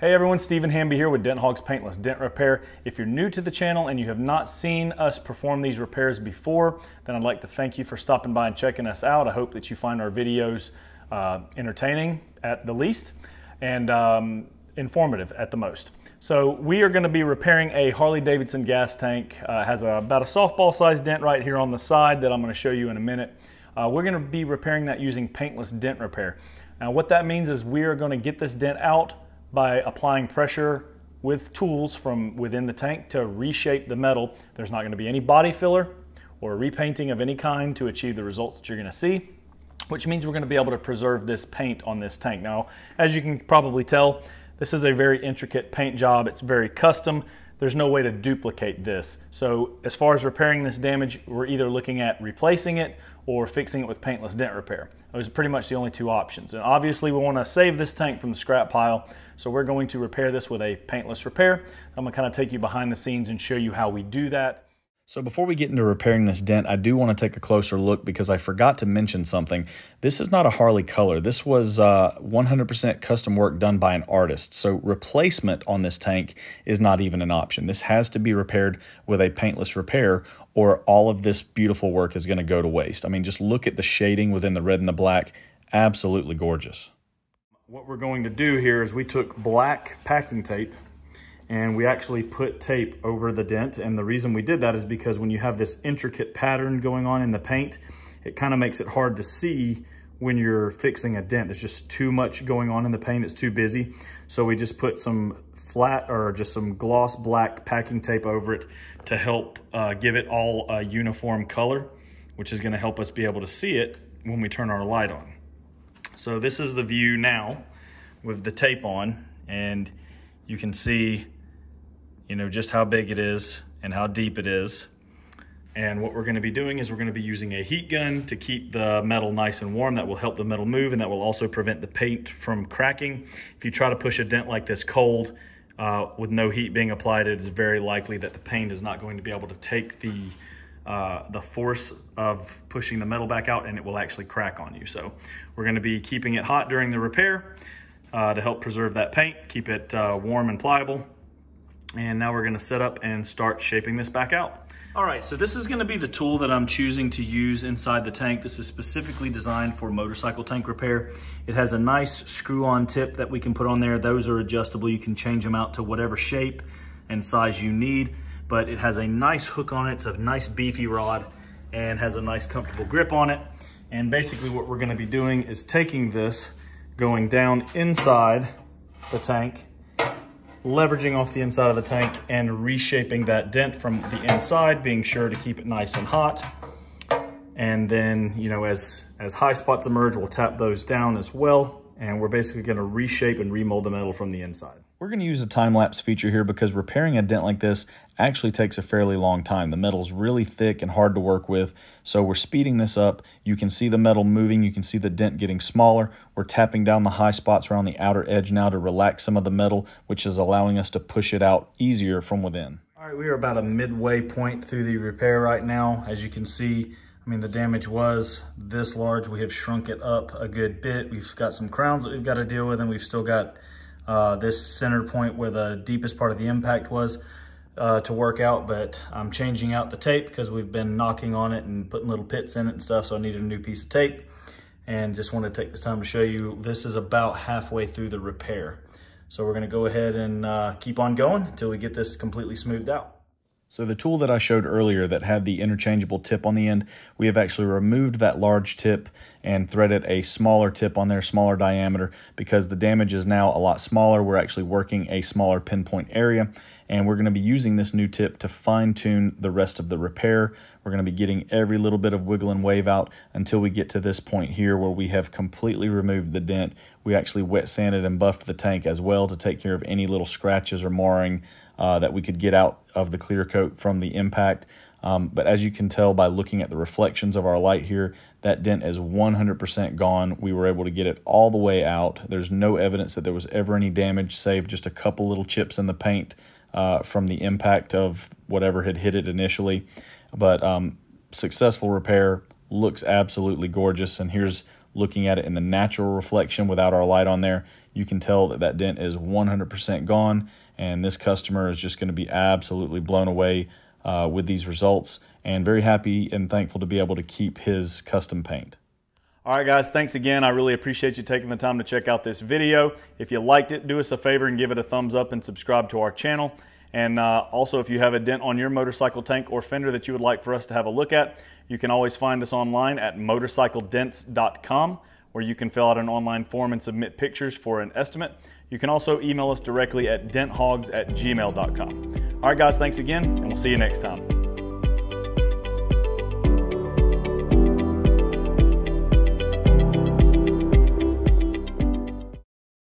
Hey everyone, Stephen Hamby here with Dent Hogs Paintless Dent Repair. If you're new to the channel and you have not seen us perform these repairs before, then I'd like to thank you for stopping by and checking us out. I hope that you find our videos uh, entertaining at the least and um, informative at the most. So we are gonna be repairing a Harley Davidson gas tank. Uh, has a, about a softball sized dent right here on the side that I'm gonna show you in a minute. Uh, we're gonna be repairing that using paintless dent repair. Now what that means is we are gonna get this dent out by applying pressure with tools from within the tank to reshape the metal. There's not gonna be any body filler or repainting of any kind to achieve the results that you're gonna see, which means we're gonna be able to preserve this paint on this tank. Now, as you can probably tell, this is a very intricate paint job. It's very custom. There's no way to duplicate this. So as far as repairing this damage, we're either looking at replacing it or fixing it with paintless dent repair. Those are pretty much the only two options. And obviously we wanna save this tank from the scrap pile. So we're going to repair this with a paintless repair. I'm gonna kind of take you behind the scenes and show you how we do that. So before we get into repairing this dent, I do want to take a closer look because I forgot to mention something. This is not a Harley color. This was 100% uh, custom work done by an artist. So replacement on this tank is not even an option. This has to be repaired with a paintless repair or all of this beautiful work is going to go to waste. I mean, just look at the shading within the red and the black. Absolutely gorgeous. What we're going to do here is we took black packing tape and we actually put tape over the dent. And the reason we did that is because when you have this intricate pattern going on in the paint, it kind of makes it hard to see when you're fixing a dent. There's just too much going on in the paint. It's too busy. So we just put some flat or just some gloss black packing tape over it to help uh, give it all a uniform color, which is gonna help us be able to see it when we turn our light on. So this is the view now with the tape on and you can see you know, just how big it is and how deep it is. And what we're gonna be doing is we're gonna be using a heat gun to keep the metal nice and warm. That will help the metal move and that will also prevent the paint from cracking. If you try to push a dent like this cold, uh, with no heat being applied, it is very likely that the paint is not going to be able to take the uh, the force of pushing the metal back out and it will actually crack on you. So we're gonna be keeping it hot during the repair uh, to help preserve that paint, keep it uh, warm and pliable. And now we're gonna set up and start shaping this back out. All right, so this is gonna be the tool that I'm choosing to use inside the tank. This is specifically designed for motorcycle tank repair. It has a nice screw-on tip that we can put on there. Those are adjustable. You can change them out to whatever shape and size you need, but it has a nice hook on it. It's a nice beefy rod and has a nice comfortable grip on it. And basically what we're gonna be doing is taking this, going down inside the tank leveraging off the inside of the tank and reshaping that dent from the inside, being sure to keep it nice and hot. And then, you know, as, as high spots emerge, we'll tap those down as well. And we're basically gonna reshape and remold the metal from the inside. We're going to use a time-lapse feature here because repairing a dent like this actually takes a fairly long time. The metal's really thick and hard to work with, so we're speeding this up. You can see the metal moving, you can see the dent getting smaller. We're tapping down the high spots around the outer edge now to relax some of the metal, which is allowing us to push it out easier from within. All right, we are about a midway point through the repair right now. As you can see, I mean, the damage was this large. We have shrunk it up a good bit. We've got some crowns that we've got to deal with, and we've still got uh, this center point where the deepest part of the impact was uh, to work out, but I'm changing out the tape because we've been knocking on it and putting little pits in it and stuff, so I needed a new piece of tape. And just wanted to take this time to show you, this is about halfway through the repair. So we're gonna go ahead and uh, keep on going until we get this completely smoothed out. So the tool that I showed earlier that had the interchangeable tip on the end, we have actually removed that large tip and threaded a smaller tip on there, smaller diameter, because the damage is now a lot smaller. We're actually working a smaller pinpoint area, and we're gonna be using this new tip to fine tune the rest of the repair. We're going to be getting every little bit of wiggle and wave out until we get to this point here where we have completely removed the dent. We actually wet sanded and buffed the tank as well to take care of any little scratches or marring uh, that we could get out of the clear coat from the impact. Um, but as you can tell by looking at the reflections of our light here, that dent is 100% gone. We were able to get it all the way out. There's no evidence that there was ever any damage, save just a couple little chips in the paint uh, from the impact of whatever had hit it initially. But um, successful repair looks absolutely gorgeous. And here's looking at it in the natural reflection without our light on there. You can tell that that dent is 100% gone. And this customer is just going to be absolutely blown away uh, with these results and very happy and thankful to be able to keep his custom paint. All right, guys, thanks again. I really appreciate you taking the time to check out this video. If you liked it, do us a favor and give it a thumbs up and subscribe to our channel. And uh, also, if you have a dent on your motorcycle tank or fender that you would like for us to have a look at, you can always find us online at motorcycledents.com, where you can fill out an online form and submit pictures for an estimate. You can also email us directly at denthogs at gmail.com. All right, guys, thanks again, and we'll see you next time.